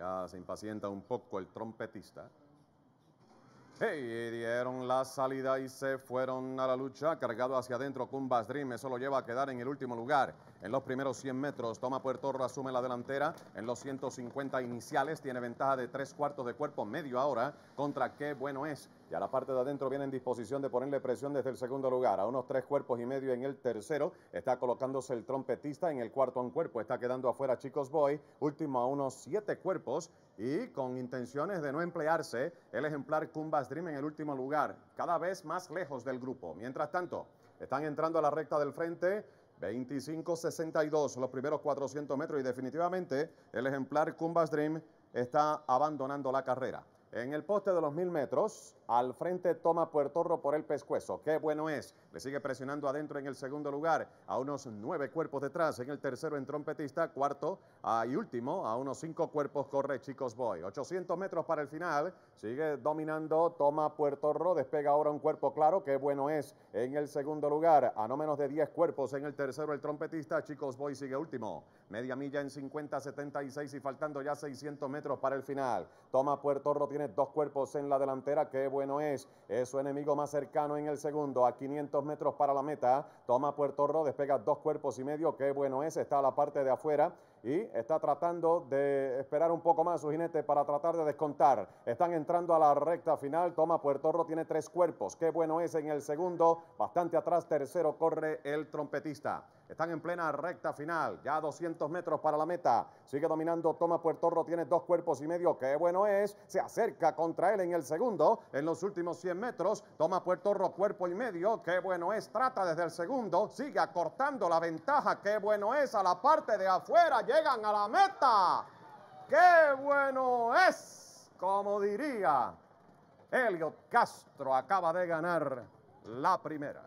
Ya se impacienta un poco el trompetista. Hey, dieron la salida y se fueron a la lucha. Cargado hacia adentro, Kumbas Dream. Eso lo lleva a quedar en el último lugar. En los primeros 100 metros, Toma Puerto Puerto asume la delantera. En los 150 iniciales, tiene ventaja de tres cuartos de cuerpo medio ahora contra Qué Bueno Es. Ya la parte de adentro viene en disposición de ponerle presión desde el segundo lugar. A unos tres cuerpos y medio en el tercero está colocándose el trompetista. En el cuarto en cuerpo está quedando afuera Chicos Boy. Último a unos siete cuerpos y con intenciones de no emplearse el ejemplar Cumbas Dream en el último lugar. Cada vez más lejos del grupo. Mientras tanto, están entrando a la recta del frente. 25-62 los primeros 400 metros y definitivamente el ejemplar Cumbas Dream está abandonando la carrera. En el poste de los mil metros, al frente toma Puertorro por el pescuezo. Qué bueno es. Le sigue presionando adentro en el segundo lugar, a unos nueve cuerpos detrás. En el tercero en trompetista, cuarto ah, y último, a unos cinco cuerpos corre Chicos Boy. 800 metros para el final, sigue dominando, toma Puertorro, despega ahora un cuerpo claro. Qué bueno es. En el segundo lugar, a no menos de diez cuerpos. En el tercero el trompetista, Chicos Boy sigue último. Media milla en 50, 76 y faltando ya 600 metros para el final. Toma Puertorro, tiene dos cuerpos en la delantera, qué bueno es. Es su enemigo más cercano en el segundo, a 500 metros para la meta. Toma Puerto despega dos cuerpos y medio, qué bueno es. Está a la parte de afuera y está tratando de esperar un poco más su jinete para tratar de descontar. Están entrando a la recta final. Toma Puerto tiene tres cuerpos, qué bueno es en el segundo. Bastante atrás, tercero corre el trompetista. Están en plena recta final, ya 200 metros para la meta. Sigue dominando Toma Puertorro, tiene dos cuerpos y medio, qué bueno es. Se acerca contra él en el segundo, en los últimos 100 metros. Toma Puertorro, cuerpo y medio, qué bueno es. Trata desde el segundo, sigue acortando la ventaja, qué bueno es. A la parte de afuera llegan a la meta. ¡Qué bueno es! Como diría Elliot Castro, acaba de ganar la primera.